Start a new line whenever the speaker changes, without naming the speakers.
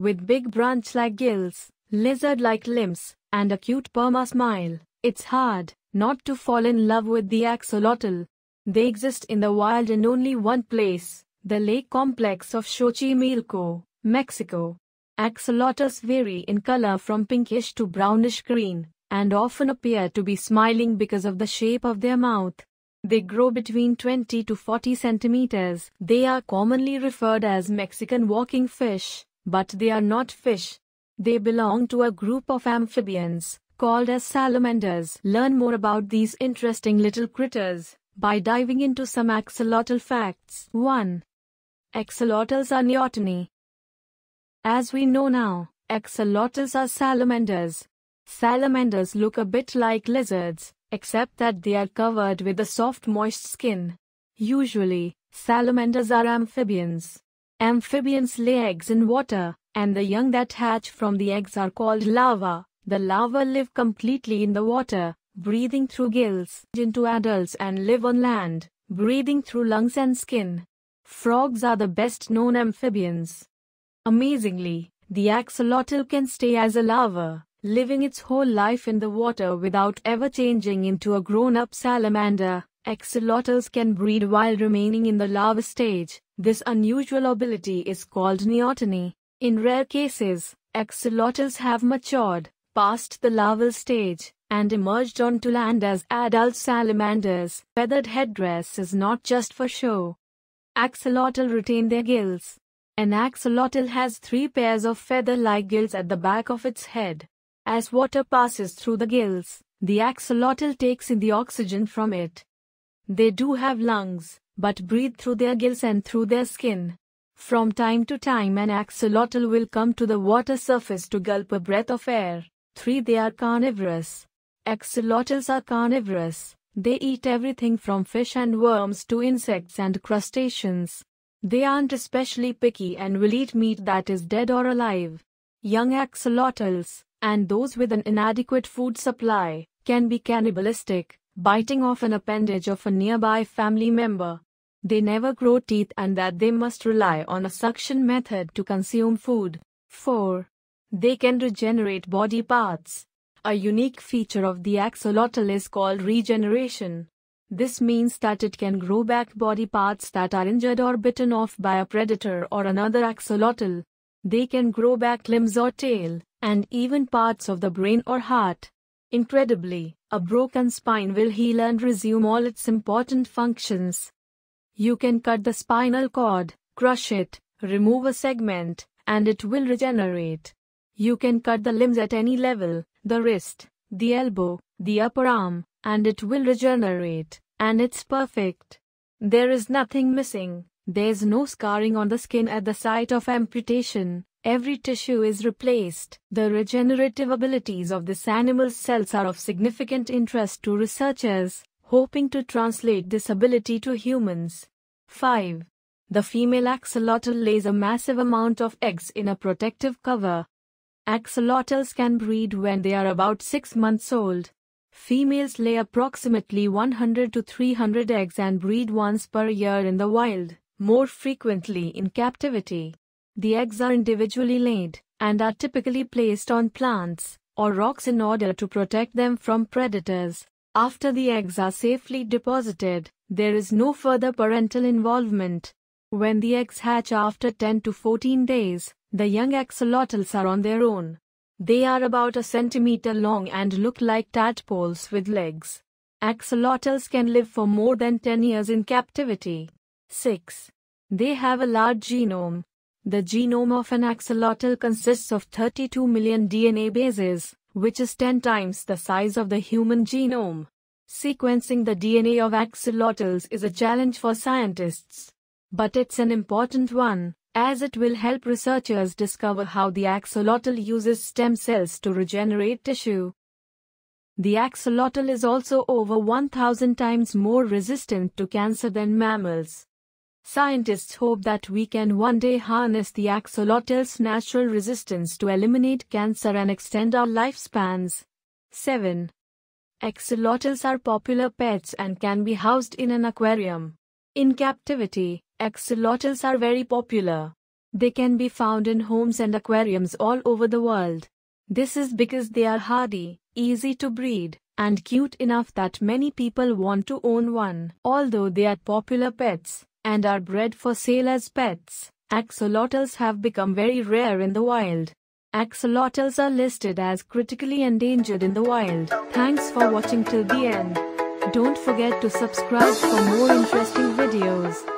With big branch-like gills, lizard-like limbs, and a cute perma smile, it's hard not to fall in love with the axolotl. They exist in the wild in only one place, the lake complex of Xochimilco, Mexico. Axolotls vary in color from pinkish to brownish green, and often appear to be smiling because of the shape of their mouth. They grow between 20 to 40 centimeters. They are commonly referred as Mexican walking fish. But they are not fish. They belong to a group of amphibians, called as salamanders. Learn more about these interesting little critters by diving into some axolotl facts. 1. Axolotls are neoteny. As we know now, axolotls are salamanders. Salamanders look a bit like lizards, except that they are covered with a soft moist skin. Usually, salamanders are amphibians. Amphibians lay eggs in water, and the young that hatch from the eggs are called larvae. The larvae live completely in the water, breathing through gills into adults and live on land, breathing through lungs and skin. Frogs are the best known amphibians. Amazingly, the axolotl can stay as a larva, living its whole life in the water without ever changing into a grown-up salamander. Axolotls can breed while remaining in the larva stage, this unusual ability is called neoteny. In rare cases, axolotls have matured, passed the larval stage, and emerged onto land as adult salamanders. Feathered headdress is not just for show. Axolotl retain their gills. An axolotl has three pairs of feather-like gills at the back of its head. As water passes through the gills, the axolotl takes in the oxygen from it. They do have lungs, but breathe through their gills and through their skin. From time to time an axolotl will come to the water surface to gulp a breath of air. 3. They are carnivorous. Axolotls are carnivorous. They eat everything from fish and worms to insects and crustaceans. They aren't especially picky and will eat meat that is dead or alive. Young axolotls, and those with an inadequate food supply, can be cannibalistic, biting off an appendage of a nearby family member they never grow teeth and that they must rely on a suction method to consume food. 4. They can regenerate body parts. A unique feature of the axolotl is called regeneration. This means that it can grow back body parts that are injured or bitten off by a predator or another axolotl. They can grow back limbs or tail, and even parts of the brain or heart. Incredibly, a broken spine will heal and resume all its important functions. You can cut the spinal cord, crush it, remove a segment, and it will regenerate. You can cut the limbs at any level, the wrist, the elbow, the upper arm, and it will regenerate, and it's perfect. There is nothing missing, there's no scarring on the skin at the site of amputation, every tissue is replaced. The regenerative abilities of this animal's cells are of significant interest to researchers, hoping to translate this ability to humans. 5. The female axolotl lays a massive amount of eggs in a protective cover. Axolotls can breed when they are about 6 months old. Females lay approximately 100 to 300 eggs and breed once per year in the wild, more frequently in captivity. The eggs are individually laid and are typically placed on plants or rocks in order to protect them from predators. After the eggs are safely deposited, there is no further parental involvement. When the eggs hatch after 10 to 14 days, the young axolotls are on their own. They are about a centimeter long and look like tadpoles with legs. Axolotls can live for more than 10 years in captivity. 6. They have a large genome. The genome of an axolotl consists of 32 million DNA bases, which is 10 times the size of the human genome. Sequencing the DNA of axolotls is a challenge for scientists. But it's an important one, as it will help researchers discover how the axolotl uses stem cells to regenerate tissue. The axolotl is also over 1000 times more resistant to cancer than mammals. Scientists hope that we can one day harness the axolotl's natural resistance to eliminate cancer and extend our lifespans. 7. Axolotls are popular pets and can be housed in an aquarium. In captivity, axolotls are very popular. They can be found in homes and aquariums all over the world. This is because they are hardy, easy to breed, and cute enough that many people want to own one. Although they are popular pets, and are bred for sale as pets. Axolotls have become very rare in the wild. Axolotls are listed as critically endangered in the wild. Thanks for watching till the end. Don't forget to subscribe for more interesting videos.